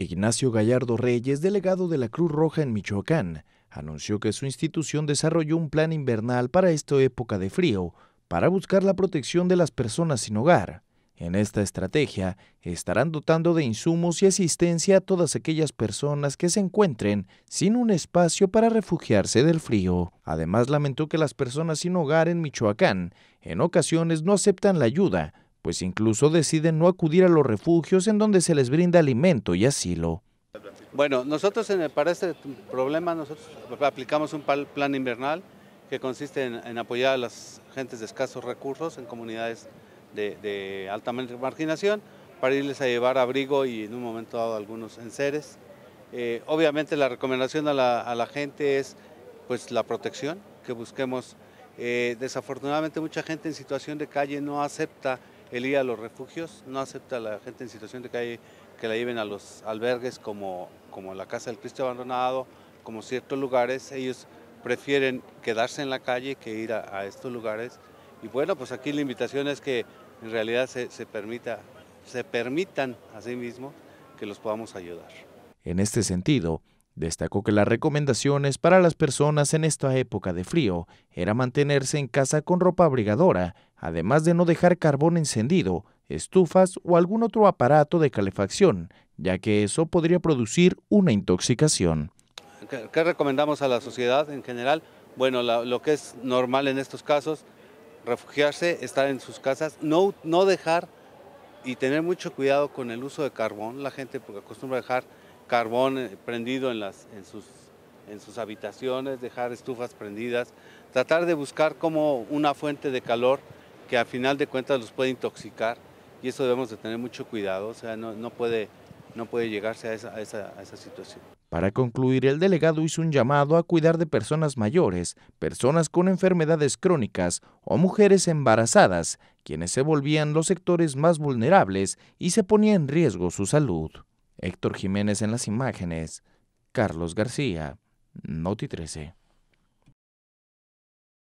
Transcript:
Ignacio Gallardo Reyes, delegado de la Cruz Roja en Michoacán, anunció que su institución desarrolló un plan invernal para esta época de frío, para buscar la protección de las personas sin hogar. En esta estrategia estarán dotando de insumos y asistencia a todas aquellas personas que se encuentren sin un espacio para refugiarse del frío. Además lamentó que las personas sin hogar en Michoacán en ocasiones no aceptan la ayuda pues incluso deciden no acudir a los refugios en donde se les brinda alimento y asilo. Bueno, nosotros en para este problema nosotros aplicamos un plan invernal que consiste en, apoyar a las gentes de escasos recursos en comunidades de, alta marginación para irles a llevar abrigo y en un momento dado algunos enseres. Eh, obviamente la recomendación a la, gente es pues la protección, que busquemos. Eh, desafortunadamente mucha gente en situación de calle no acepta el a los refugios, no acepta a la gente en situación de calle que la lleven a los albergues como, como la Casa del Cristo Abandonado, como ciertos lugares, ellos prefieren quedarse en la calle que ir a, estos lugares. Y bueno, pues aquí la invitación es que en realidad se, permita, se permitan a sí mismos que los podamos ayudar. En este sentido, Destacó que las recomendaciones para las personas en esta época de frío era mantenerse en casa con ropa abrigadora, además de no dejar carbón encendido, estufas o algún otro aparato de calefacción, ya que eso podría producir una intoxicación. ¿Qué, recomendamos a la sociedad en general? Bueno, lo que es normal en estos casos, refugiarse, estar en sus casas, no, no dejar y tener mucho cuidado con el uso de carbón. La gente pues, acostumbra a dejar carbón eh, prendido en, en, sus, habitaciones, dejar estufas prendidas, tratar de buscar como una fuente de calor que al final de cuentas los puede intoxicar y eso debemos de tener mucho cuidado, o sea, no, puede, no puede llegarse a a esa situación. Para concluir, el delegado hizo un llamado a cuidar de personas mayores, personas con enfermedades crónicas o mujeres embarazadas, quienes se volvían los sectores más vulnerables y se ponía en riesgo su salud. Héctor Jiménez en las imágenes, Carlos García, Noti 13.